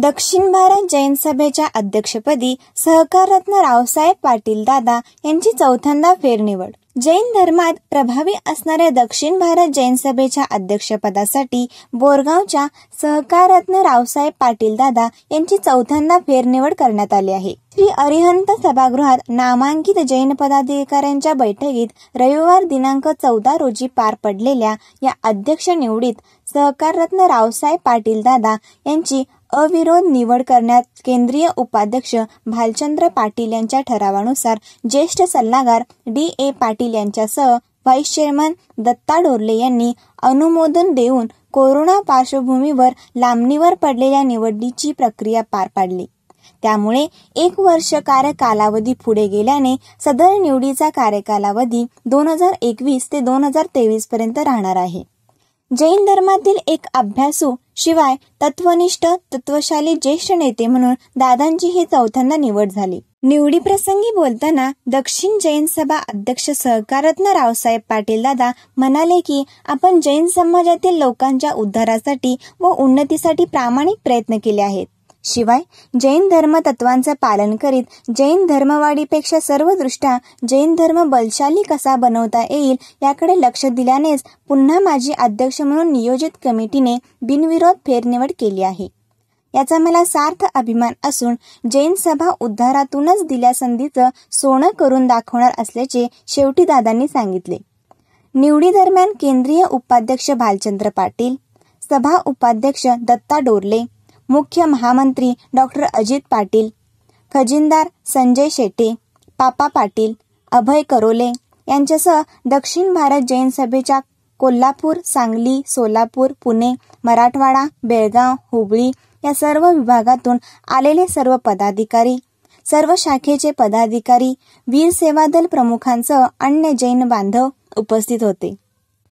दक्षिण भारत जैन सभेच्या अध्यक्षपदी सहकाररत्न रावसाहेब पाटील दादा यांची चौथ्यांदा फेरनिवड जैन धर्मात प्रभावी असणाऱ्या दक्षिण भारत जैन सभेच्या अध्यक्षपदासाठी बोरगावच्या सहकाररत्न रावसाहेब पाटील दादा यांची चौथ्यांदा फेरनिवड करण्यात आली आहे श्री अरिहंत सभागृहात नामांकित जैन पदाधिकाऱ्यांच्या बैठकीत रविवार दिनांक चौदा रोजी पार पडलेल्या या अध्यक्ष निवडीत सहकाररत्न रावसाहेब पाटील दादा यांची अविरोध निवड करण्यात केंद्रीय उपाध्यक्ष भालचंद्र पाटील यांच्या ठरावानुसार ज्येष्ठ सल्लागार डी ए पाटील यांच्यासह व्हाईस चेअरमन दत्ता डोरले यांनी अनुमोदन देऊन कोरोना पार्श्वभूमीवर लांबणीवर पडलेल्या निवडीची प्रक्रिया पार पाडली त्यामुळे एक वर्ष कार्य कालावधी पुढे गेल्याने सदर निवडीचा कार्यकालावधी दोन हजार एकवीस ते दोन हजार तेवीस पर्यंत राहणार आहे जैन धर्मातील एक अभ्यासू शिवाय तत्वनिष्ठ तत्वशाली ज्येष्ठ नेते म्हणून दादांची ही चौथ्यांदा निवड झाली निवडी प्रसंगी बोलताना दक्षिण जैन सभा अध्यक्ष सहकारत्न रावसाहेब पाटील दादा म्हणाले की आपण जैन समाजातील लोकांच्या उद्धारासाठी व उन्नतीसाठी प्रामाणिक प्रयत्न केले आहेत शिवाय जैन धर्म तत्वांचं पालन करीत जैन धर्मवाढीपेक्षा सर्व दृष्ट्या जैन धर्म बलशाली कसा बनवता येईल याकडे लक्ष दिल्यानेच पुन्हा माझी अध्यक्ष म्हणून नियोजित कमिटीने बिनविरोध फेरनिवड केली आहे याचा मला सार्थ अभिमान असून जैन सभा उद्धारातूनच दिल्या संधीचं सोनं करून दाखवणार असल्याचे शेवटी दादांनी सांगितले निवडीदरम्यान केंद्रीय उपाध्यक्ष भालचंद्र पाटील सभा उपाध्यक्ष दत्ता डोरले मुख्य महामंत्री डॉक्टर अजित पाटील खजिनदार संजय शेट्टी पापा पाटील अभय करोले यांच्यासह दक्षिण भारत जैन सभेच्या कोल्हापूर सांगली सोलापूर पुणे मराठवाडा बेळगाव हुबळी या सर्व विभागातून आलेले सर्व पदाधिकारी सर्व शाखेचे पदाधिकारी वीर सेवादल प्रमुखांसह अन्य जैन बांधव उपस्थित होते